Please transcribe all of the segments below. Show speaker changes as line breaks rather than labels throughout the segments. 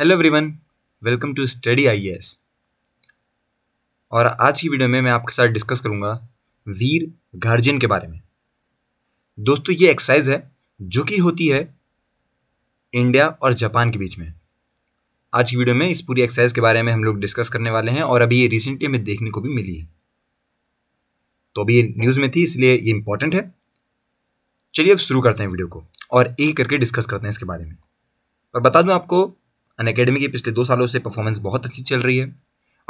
hello everyone welcome to study IAS और आज की वीडियो में मैं आपके साथ डिस्कस करूंगा वीर गार्जियन के बारे में दोस्तों ये एक्सरसाइज है जो कि होती है इंडिया और जापान के बीच में आज की वीडियो में इस पूरी एक्सरसाइज के बारे में हम लोग डिस्कस करने वाले हैं और अभी ये रिसेंटली हमें देखने को भी मिली है तो अभी ये न्यूज़ में थी इसलिए ये इंपॉर्टेंट है चलिए अब शुरू करते हैं वीडियो को और एक करके डिस्कस करते हैं इसके बारे में और बता दूं आपको अन अकेडमी की पिछले दो सालों से परफॉर्मेंस बहुत अच्छी चल रही है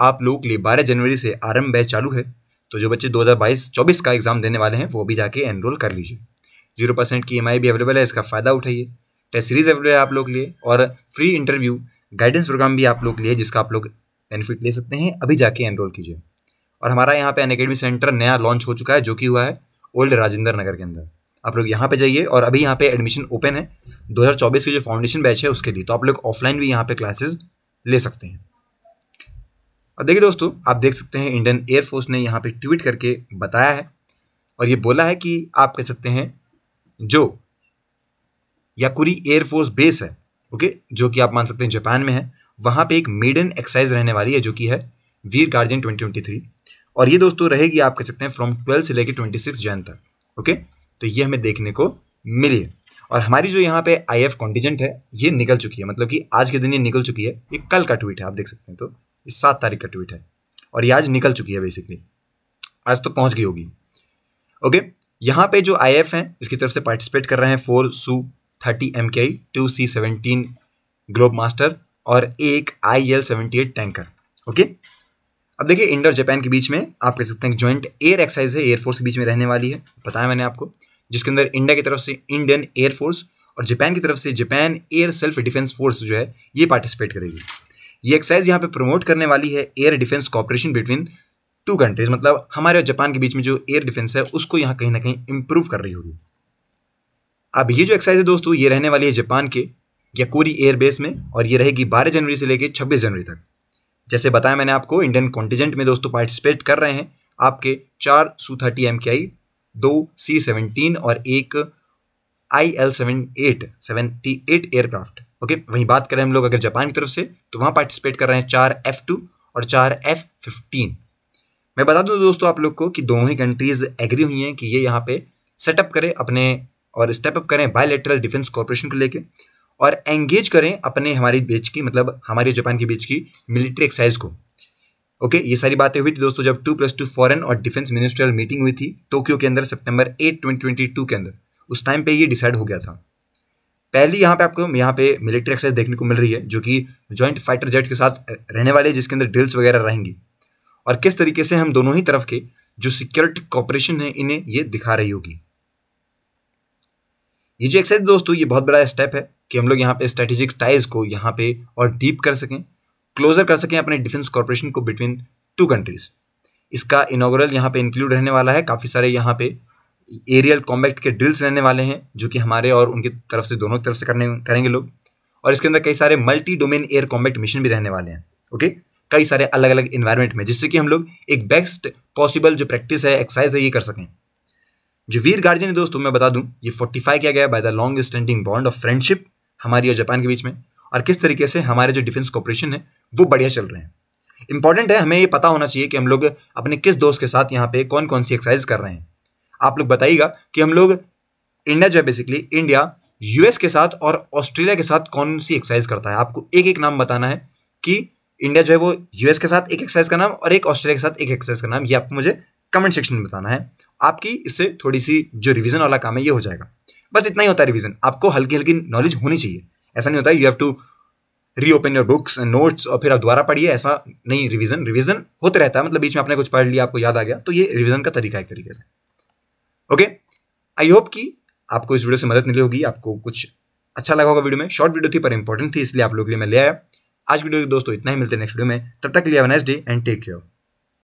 आप लोगों के लिए बारह जनवरी से आरंभ बैच चालू है तो जो बच्चे बाईस चौबीस का एग्ज़ाम देने वाले हैं वो भी जाके एनरोल कर लीजिए जीरो परसेंट की ई भी अवेलेबल है इसका फ़ायदा उठाइए टेस्ट सीरीज़ अवेलेबल है आप लोग के लिए और फ्री इंटरव्यू गाइडेंस प्रोग्राम भी आप लोग के लिए जिसका आप लोग बेनिफिट ले सकते हैं अभी जाके एनरोल कीजिए और हमारा यहाँ पे अन सेंटर नया लॉन्च हो चुका है जो कि हुआ है ओल्ड राजेंद्र नगर के अंदर आप लोग यहाँ पे जाइए और अभी यहाँ पे एडमिशन ओपन है 2024 के जो फाउंडेशन बैच है उसके लिए तो आप लोग ऑफलाइन भी यहाँ पे क्लासेस ले सकते हैं अब देखिए दोस्तों आप देख सकते हैं इंडियन एयरफोर्स ने यहाँ पे ट्वीट करके बताया है और ये बोला है कि आप कह सकते हैं जो याकुरी एयरफोर्स बेस है ओके जो कि आप मान सकते हैं जापान में है वहाँ पर एक मेडन एक्सरसाइज रहने वाली है जो कि है वीर गार्जियन ट्वेंटी और ये दोस्तों रहेगी आप कह सकते हैं फ्रॉम ट्वेल्थ से लेकर ट्वेंटी जैन तक ओके तो ये हमें देखने को मिली है और हमारी जो यहाँ पे आई एफ कॉन्टीजेंट है ये निकल चुकी है मतलब कि आज के दिन ये निकल चुकी है ये कल का ट्वीट है आप देख सकते हैं तो ये सात तारीख का ट्वीट है और ये आज निकल चुकी है बेसिकली आज तो पहुँच गई होगी ओके यहाँ पे जो आई एफ हैं इसकी तरफ से पार्टिसिपेट कर रहे हैं four Sue thirty M K I two C seventeen globemaster और एक I L seventy eight tanker okay अब देखिए इंडो और जापान के बीच में आप कह सकते हैं ज्वाइंट एयर एक्साइज है एयरफोर्स के बीच में रहने वाली है बताया मैंने आपको जिसके अंदर इंडिया की तरफ से इंडियन एयरफोर्स और जापान की तरफ से Japan air self defence force जो है ये पार्टिसिपेट करेगी ये एक्सरसाइज यहाँ पे प्रमोट करने वाली है air defence cooperation between two countries मतलब हमारे और जापान के बीच में जो एयर डिफेंस है उसको यहाँ कहीं ना कहीं इंप्रूव कर रही होगी अब ये जो एक्सरसाइज है दोस्तों ये रहने वाली है जापान के याकोरी एयरबेस में और ये रहेगी बारह जनवरी से लेकर छब्बीस जनवरी तक जैसे बताया मैंने आपको इंडियन कॉन्टिजेंट में दोस्तों पार्टिसिपेट कर रहे हैं आपके चार सू थर्टी एम के आई दो सी सेवनटीन और एक I L seven eight seventy eight aircraft okay वहीं बात करें हम लोग अगर जापान की तरफ से तो वहाँ पार्टिसिपेट कर रहे हैं चार एफ टू और चार एफ फिफ्टीन मैं बता दूँ दोस्तों आप लोग को कि दोनों ही कंट्रीज़ एग्री हुई हैं कि ये यहाँ पे सेटअप करें अपने और स्टेपअप करें बायोलेटरल डिफेंस कॉरपोरेशन को लेके और एंगेज करें अपने हमारी बीच की मतलब हमारे जापान के बीच की मिलिट्री एक्साइज को ओके ये सारी बातें हुई थी दोस्तों जब टू प्लस टू फॉरन और डिफेंस मिनिस्ट्रियल मीटिंग हुई थी टोक्यो के अंदर सेप्टेम्बर एट ट्वेंटी टू के अंदर उस टाइम पे यह डिसाइड हो गया था पहली यहाँ पे आपको यहाँ पे मिलिट्री एक्सरसाइज देखने को मिल रही है जो कि ज्वाइंट फाइटर जेट के साथ रहने वाले जिसके अंदर ड्रिल्स वगैरह रहेंगी और किस तरीके से हम दोनों ही तरफ के जो सिक्योरिटी कॉपरेशन है इन्हें ये दिखा रही होगी ये जो एक्सरसाइज दोस्तों ये बहुत बड़ा स्टेप है कि हम लोग यहाँ पे स्ट्रेटेजिक टाइज को यहाँ पे और डीप कर सकें क्लोजर कर सकें अपने डिफेंस कॉरपोरेशन को बिटवीन टू कंट्रीज इसका इनोग्रल यहाँ पे इंक्लूड रहने वाला है काफ़ी सारे यहाँ पे एरियल कॉम्बैक्ट के ड्रिल्स रहने वाले हैं जो कि हमारे और उनकी तरफ से दोनों तरफ से करने करेंगे लोग और इसके अंदर कई सारे multi domain air combat mission भी रहने वाले हैं ओके कई सारे अलग अलग इन्वायरमेंट में जिससे कि हम लोग एक बेस्ट पॉसिबल जो प्रैक्टिस है एक्सरसाइज है ये कर सकें जो वीर गार्जियन है दोस्तों मैं बता दूँ ये फोर्टिफाई किया गया by the long standing bond of friendship हमारी और जापान के बीच में और किस तरीके से हमारे जो डिफेंस कॉपरेशन है वो बढ़िया चल रहे हैं इंपॉर्टेंट है हमें ये पता होना चाहिए कि हम लोग अपने किस दोस्त के साथ यहाँ पे कौन कौन सी एक्सरसाइज कर रहे हैं आप लोग बताइएगा कि हम लोग इंडिया जो है बेसिकली इंडिया यूएस के साथ और ऑस्ट्रेलिया के साथ कौन सी एक्सरसाइज करता है आपको एक एक नाम बताना है कि इंडिया जो है वो यूएस के साथ एक एक्सरसाइज का नाम और एक ऑस्ट्रेलिया के साथ एक एक्सरसाइज का नाम ये आपको मुझे कमेंट सेक्शन में बताना है आपकी इससे थोड़ी सी जो रिविजन वाला काम है ये हो जाएगा बस इतना ही होता है रिविजन आपको हल्की हल्की नॉलेज होनी चाहिए ऐसा नहीं होता है you have to reopen your books and notes और फिर आप दोबारा पढ़िए ऐसा नहीं रिविजन रिविजन होते रहता है मतलब बीच में आपने कुछ पढ़ लिया आपको याद आ गया तो ये रिविजन का तरीका एक तरीके से ओके आई होप कि आपको इस वीडियो से मदद मिली होगी आपको कुछ अच्छा लगा होगा वीडियो में शॉर्ट वीडियो थी पर इंपॉर्टेंट थी इसलिए आप लोगों के लिए मैं ले आया आज वीडियो के दोस्तों इतना ही मिलते हैं नेक्स्ट वीडियो में तब तक के लिए next day and take care